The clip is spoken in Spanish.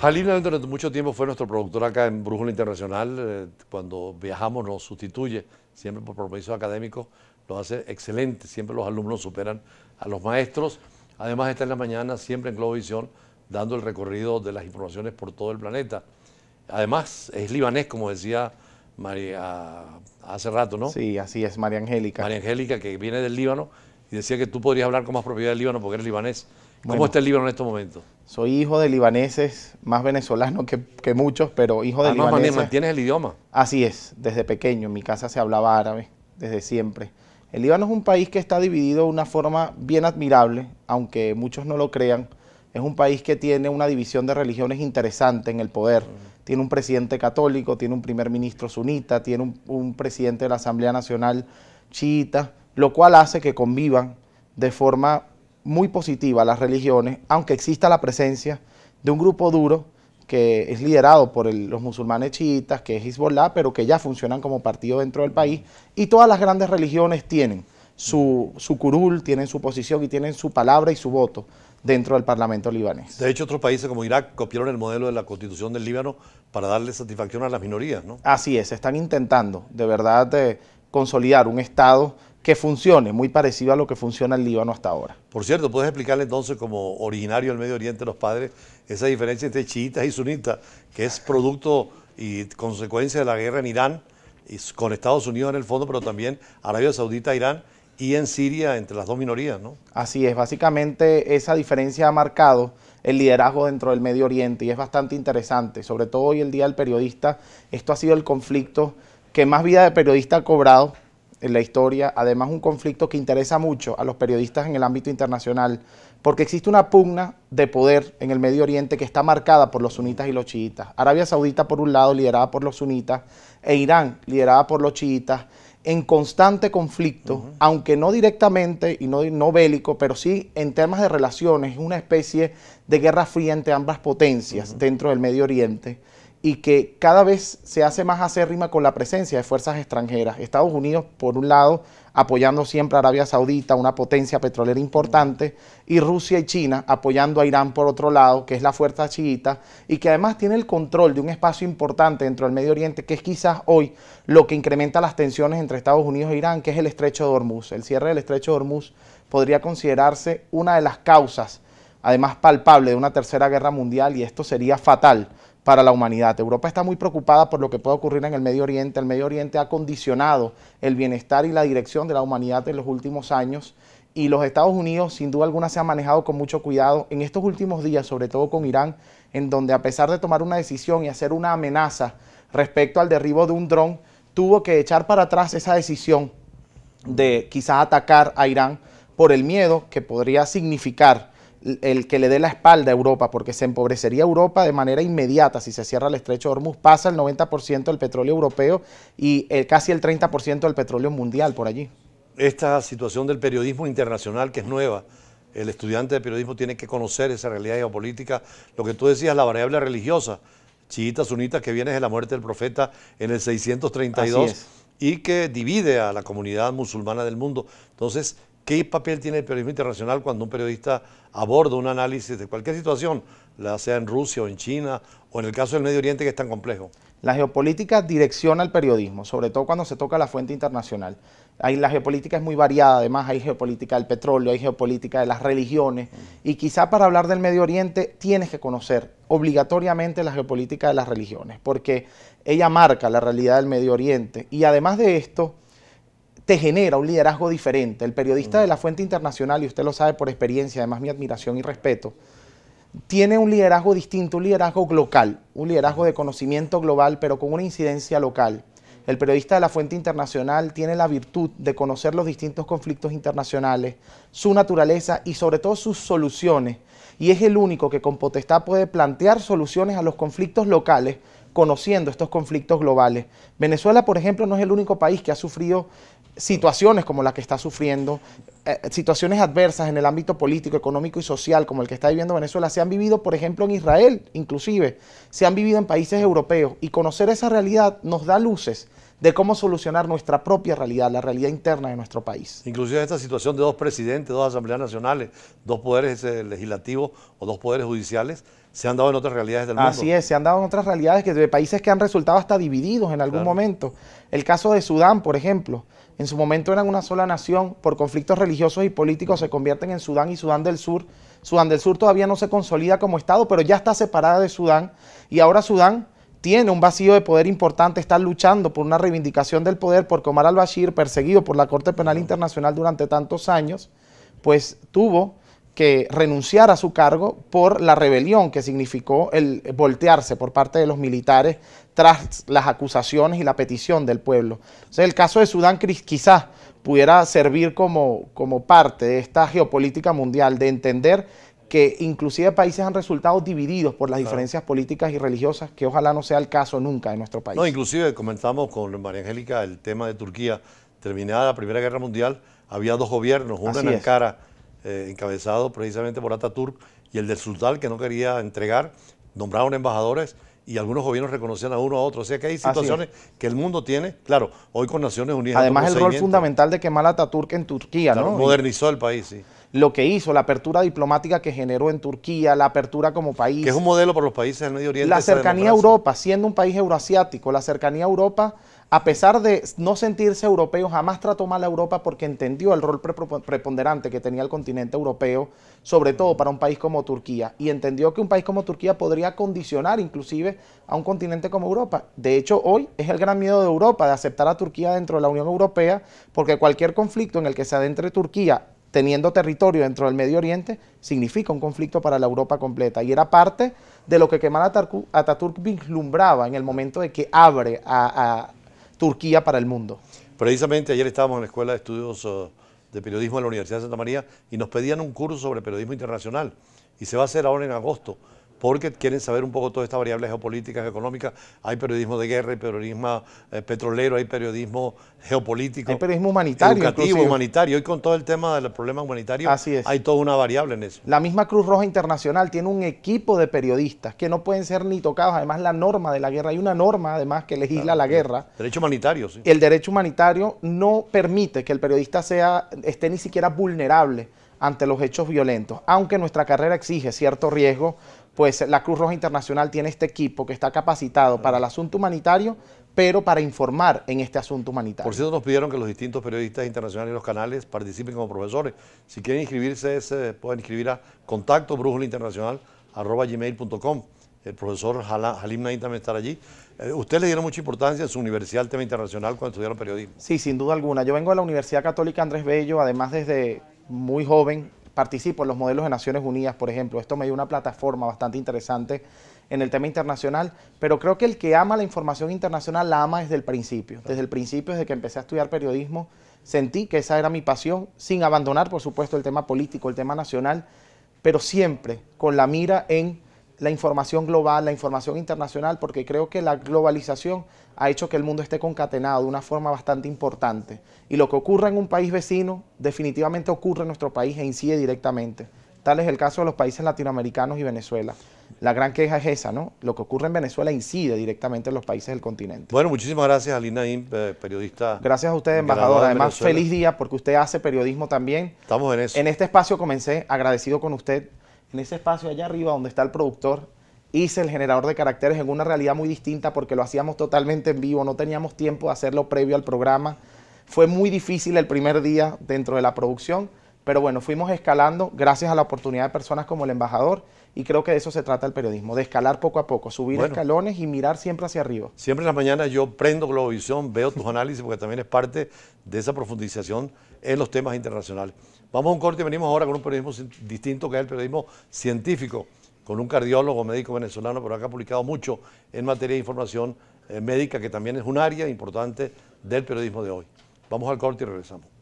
Jalina durante mucho tiempo fue nuestro productor acá en Brújula Internacional. Eh, cuando viajamos nos sustituye, siempre por compromisos académicos, lo hace excelente. Siempre los alumnos superan a los maestros. Además está en la mañana siempre en Globovisión dando el recorrido de las informaciones por todo el planeta. Además es libanés, como decía María hace rato, ¿no? Sí, así es, María Angélica. María Angélica, que viene del Líbano, y decía que tú podrías hablar con más propiedad del Líbano porque eres libanés. ¿Cómo está el Líbano en estos momentos? Soy hijo de libaneses, más venezolano que, muchos, pero hijo de ah, libaneses. ¿Mantienes el idioma? Así es, desde pequeño. En mi casa se hablaba árabe, desde siempre. El Líbano es un país que está dividido de una forma bien admirable, aunque muchos no lo crean. Es un país que tiene una división de religiones interesante en el poder. Tiene un presidente católico, tiene un primer ministro sunita, tiene un, un presidente de la Asamblea Nacional chiita, lo cual hace que convivan de forma muy positiva a las religiones, aunque exista la presencia de un grupo duro que es liderado por los musulmanes chiitas, que es Hezbollah, pero que ya funcionan como partido dentro del país, y todas las grandes religiones tienen su, su curul, tienen su posición y tienen su palabra y su voto dentro del Parlamento libanés. De hecho, otros países como Irak copiaron el modelo de la constitución del Líbano para darle satisfacción a las minorías, ¿no? Así es, están intentando de verdad de consolidar un Estado que funcione, muy parecido a lo que funciona el Líbano hasta ahora. Por cierto, ¿puedes explicarle entonces, como originario del Medio Oriente, los padres, esa diferencia entre chiitas y sunitas, que es producto y consecuencia de la guerra en Irán, con Estados Unidos en el fondo, pero también Arabia Saudita, Irán y en Siria, entre las dos minorías, ¿no? Así es, básicamente esa diferencia ha marcado el liderazgo dentro del Medio Oriente y es bastante interesante, sobre todo hoy el Día del Periodista, esto ha sido el conflicto que más vida de periodista ha cobrado en la historia, además un conflicto que interesa mucho a los periodistas en el ámbito internacional, porque existe una pugna de poder en el Medio Oriente que está marcada por los sunitas y los chiitas. Arabia Saudita por un lado, liderada por los sunitas, e Irán, liderada por los chiitas, en constante conflicto, aunque no directamente y no, no bélico, pero sí en temas de relaciones, una especie de guerra fría entre ambas potencias dentro del Medio Oriente y que cada vez se hace más acérrima con la presencia de fuerzas extranjeras. Estados Unidos, por un lado, apoyando siempre a Arabia Saudita, una potencia petrolera importante, y Rusia y China apoyando a Irán por otro lado, que es la fuerza chiita, y que además tiene el control de un espacio importante dentro del Medio Oriente, que es quizás hoy lo que incrementa las tensiones entre Estados Unidos e Irán, que es el estrecho de Hormuz. El cierre del estrecho de Hormuz podría considerarse una de las causas, además palpable, de una tercera guerra mundial, y esto sería fatal para la humanidad. Europa está muy preocupada por lo que puede ocurrir en el Medio Oriente. El Medio Oriente ha condicionado el bienestar y la dirección de la humanidad en los últimos años y los Estados Unidos sin duda alguna se han manejado con mucho cuidado en estos últimos días, sobre todo con Irán, en donde a pesar de tomar una decisión y hacer una amenaza respecto al derribo de un dron, tuvo que echar para atrás esa decisión de quizás atacar a Irán por el miedo que podría significar el que le dé la espalda a Europa, porque se empobrecería Europa de manera inmediata si se cierra el estrecho de Hormuz, pasa el 90% del petróleo europeo y eh, casi el 30% del petróleo mundial por allí. Esta situación del periodismo internacional que es nueva, el estudiante de periodismo tiene que conocer esa realidad geopolítica, lo que tú decías, la variable religiosa, chiitas, sunitas, que viene de la muerte del profeta en el 632 y que divide a la comunidad musulmana del mundo. Entonces, ¿Qué papel tiene el periodismo internacional cuando un periodista aborda un análisis de cualquier situación, la sea en Rusia o en China o en el caso del Medio Oriente que es tan complejo? La geopolítica direcciona el periodismo, sobre todo cuando se toca la fuente internacional. la geopolítica es muy variada, además hay geopolítica del petróleo, hay geopolítica de las religiones mm. y quizá para hablar del Medio Oriente tienes que conocer obligatoriamente la geopolítica de las religiones porque ella marca la realidad del Medio Oriente y además de esto te genera un liderazgo diferente. El periodista mm. de la fuente internacional, y usted lo sabe por experiencia, además mi admiración y respeto, tiene un liderazgo distinto, un liderazgo local, un liderazgo de conocimiento global, pero con una incidencia local. El periodista de la fuente internacional tiene la virtud de conocer los distintos conflictos internacionales, su naturaleza y sobre todo sus soluciones. Y es el único que con potestad puede plantear soluciones a los conflictos locales conociendo estos conflictos globales. Venezuela, por ejemplo, no es el único país que ha sufrido situaciones como la que está sufriendo, eh, situaciones adversas en el ámbito político, económico y social como el que está viviendo Venezuela, se han vivido, por ejemplo, en Israel, inclusive, se han vivido en países europeos, y conocer esa realidad nos da luces de cómo solucionar nuestra propia realidad, la realidad interna de nuestro país. Inclusive esta situación de dos presidentes, dos asambleas nacionales, dos poderes eh, legislativos o dos poderes judiciales, se han dado en otras realidades del mundo. Así es, se han dado en otras realidades que, de países que han resultado hasta divididos en algún momento. El caso de Sudán, por ejemplo, en su momento eran una sola nación, por conflictos religiosos y políticos se convierten en Sudán y Sudán del Sur. Sudán del Sur todavía no se consolida como Estado, pero ya está separada de Sudán y ahora Sudán tiene un vacío de poder importante, está luchando por una reivindicación del poder por Omar al-Bashir, perseguido por la Corte Penal Internacional durante tantos años, pues tuvo que renunciara a su cargo por la rebelión que significó el voltearse por parte de los militares tras las acusaciones y la petición del pueblo. sea, el caso de Sudán quizás pudiera servir como, como parte de esta geopolítica mundial, de entender que inclusive países han resultado divididos por las diferencias políticas y religiosas, que ojalá no sea el caso nunca en nuestro país. No, inclusive comentamos con María Angélica el tema de Turquía. Terminada la Primera Guerra Mundial, había dos gobiernos, uno en Ankara eh, encabezado precisamente por Ataturk, y el del sultán que no quería entregar, nombraron embajadores y algunos gobiernos reconocían a uno a otro. O sea que hay situaciones que el mundo tiene, claro, hoy con Naciones Unidas. Además, el rol fundamental de Kemal Ataturk en Turquía, ¿no? Modernizó el país, sí lo que hizo, la apertura diplomática que generó en Turquía, la apertura como país. Que es un modelo para los países del Medio Oriente. La cercanía a Europa, siendo un país euroasiático, la cercanía a Europa, a pesar de no sentirse europeo, jamás trató mal a Europa porque entendió el rol preponderante que tenía el continente europeo, sobre todo para un país como Turquía, y entendió que un país como Turquía podría condicionar inclusive a un continente como Europa. De hecho, hoy es el gran miedo de Europa de aceptar a Turquía dentro de la Unión Europea, porque cualquier conflicto en el que se adentre Turquía teniendo territorio dentro del Medio Oriente, significa un conflicto para la Europa completa. Y era parte de lo que Kemal Ataturk vislumbraba en el momento de que abre a, a Turquía para el mundo. Precisamente ayer estábamos en la Escuela de Estudios eh, de Periodismo de la Universidad de Santa María y nos pedían un curso sobre periodismo internacional y se va a hacer ahora en agosto porque quieren saber un poco todas estas variables geopolíticas, económicas. Hay periodismo de guerra, hay periodismo eh, petrolero, hay periodismo geopolítico. Hay periodismo humanitario. Educativo, humanitario. Hoy con todo el tema del problema humanitario, hay toda una variable en eso. La misma Cruz Roja Internacional tiene un equipo de periodistas que no pueden ser ni tocados. Además, la norma de la guerra, hay una norma además que legisla la guerra. Derecho humanitario, sí. El derecho humanitario no permite que el periodista sea, esté ni siquiera vulnerable ante los hechos violentos, aunque nuestra carrera exige cierto riesgo pues la Cruz Roja Internacional tiene este equipo que está capacitado para el asunto humanitario, pero para informar en este asunto humanitario. Por cierto, nos pidieron que los distintos periodistas internacionales y los canales participen como profesores. Si quieren inscribirse, se eh, pueden inscribir a contacto gmail.com. El profesor Halim Nain también estará allí. Eh, Usted le dieron mucha importancia en su universidad al tema internacional cuando estudiaron periodismo. Sí, sin duda alguna. Yo vengo de la Universidad Católica Andrés Bello, además desde muy joven participo en los modelos de Naciones Unidas, por ejemplo. Esto me dio una plataforma bastante interesante en el tema internacional, pero creo que el que ama la información internacional la ama desde el principio. Desde el principio, desde que empecé a estudiar periodismo, sentí que esa era mi pasión, sin abandonar, por supuesto, el tema político, el tema nacional, pero siempre con la mira en la información global, la información internacional, porque creo que la globalización ha hecho que el mundo esté concatenado de una forma bastante importante. Y lo que ocurre en un país vecino definitivamente ocurre en nuestro país e incide directamente. Tal es el caso de los países latinoamericanos y Venezuela. La gran queja es esa, ¿no? Lo que ocurre en Venezuela incide directamente en los países del continente. Bueno, muchísimas gracias, Alina Imp, eh, periodista. Gracias a usted, embajador. Además, feliz día porque usted hace periodismo también. Estamos en eso. En este espacio comencé agradecido con usted en ese espacio allá arriba donde está el productor, hice el generador de caracteres en una realidad muy distinta porque lo hacíamos totalmente en vivo, no teníamos tiempo de hacerlo previo al programa. Fue muy difícil el primer día dentro de la producción, pero bueno, fuimos escalando gracias a la oportunidad de personas como el embajador y creo que de eso se trata el periodismo, de escalar poco a poco, subir escalones y mirar siempre hacia arriba. Siempre en las mañanas yo prendo Globovisión, veo tus análisis porque también es parte de esa profundización en los temas internacionales. Vamos a un corte y venimos ahora con un periodismo distinto que es el periodismo científico, con un cardiólogo médico venezolano, pero acá ha publicado mucho en materia de información eh, médica, que también es un área importante del periodismo de hoy. Vamos al corte y regresamos.